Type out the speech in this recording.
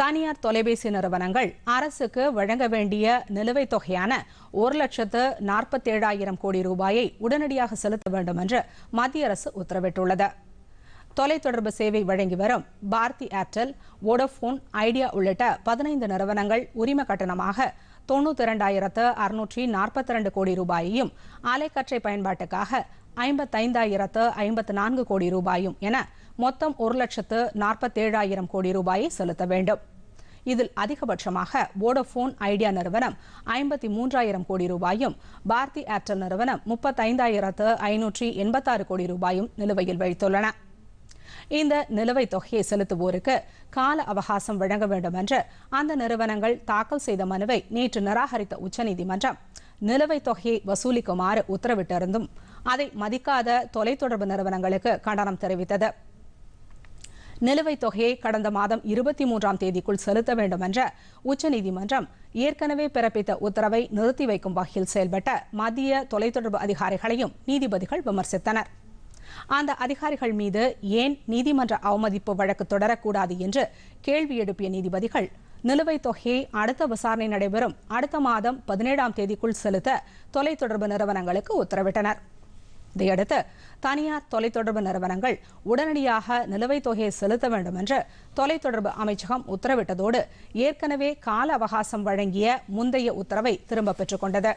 தனியார் தொலைபேசி நிறுவனங்கள் அரசுக்கு வழங்க வேண்டிய நிலுவைத் தொகையான ஒரு லட்சத்து நாற்பத்தேழாயிரம் கோடி ரூபாயை உடனடியாக செலுத்த வேண்டும் என்று மத்திய அரசு உத்தரவிட்டுள்ளது தொலைத்தொடர்பு சேவை வழங்கி வரும் பாரதி ஏர்டெல் வோடோஃபோன் ஐடியா உள்ளிட்ட பதினைந்து நிறுவனங்கள் உரிம கட்டணமாக தொண்ணூத்தி இரண்டாயிரத்து அறுநூற்றி நாற்பத்தி இரண்டு கோடி ரூபாயையும் அலைக்கற்றை பயன்பாட்டுக்காக ஐம்பத்தைந்தாயிரத்து ஐம்பத்து நான்கு கோடி ரூபாயும் என மொத்தம் ஒரு லட்சத்து நாற்பத்தேழாயிரம் கோடி ரூபாயை செலுத்த வேண்டும் இதில் அதிகபட்சமாக வோடோஃபோன் ஐடியா நிறுவனம் ஐம்பத்தி மூன்றாயிரம் கோடி ரூபாயும் பாரதி ஏர்டெல் நிறுவனம் முப்பத்தைந்தாயிரத்து ஐநூற்றி எண்பத்தாறு கோடி ரூபாயும் நிலுவையில் வைத்துள்ளன இந்த நிலுவைத் தொகையை செலுத்துவோருக்கு கால அவகாசம் வழங்க வேண்டும் என்று அந்த நிறுவனங்கள் தாக்கல் செய்த மனுவை நேற்று நிராகரித்த உச்சநீதிமன்றம் நிலுவைத் தொகையை வசூலிக்குமாறு உத்தரவிட்டிருந்தும் அதை மதிக்காத தொலைத்தொடர்பு நிறுவனங்களுக்கு கண்டனம் தெரிவித்தது நிலுவைத் தொகையை கடந்த மாதம் இருபத்தி மூன்றாம் தேதிக்குள் செலுத்த வேண்டும் என்ற உச்சநீதிமன்றம் ஏற்கனவே பிறப்பித்த உத்தரவை நிறுத்தி வைக்கும் வகையில் செயல்பட்ட மத்திய தொலைத்தொடர்பு அதிகாரிகளையும் நீதிபதிகள் விமர்சித்தனர் அந்த அதிகாரிகள் மீது ஏன் நீதிமன்ற அவமதிப்பு வழக்கு தொடரக்கூடாது என்று கேள்வி எழுப்பிய நீதிபதிகள் நிலுவைத் தொகையை அடுத்த விசாரணை நடைபெறும் அடுத்த மாதம் பதினேழாம் தேதிக்குள் செலுத்த தொலைத்தொடர்பு நிறுவனங்களுக்கு உத்தரவிட்டனர் இதையடுத்து தனியார் தொலைத்தொடர்பு நிறுவனங்கள் உடனடியாக நிலுவைத் தொகையை செலுத்த வேண்டும் என்று தொலைத்தொடர்பு அமைச்சகம் உத்தரவிட்டதோடு ஏற்கனவே கால அவகாசம் வழங்கிய முந்தைய உத்தரவை திரும்பப் பெற்றுக் கொண்டது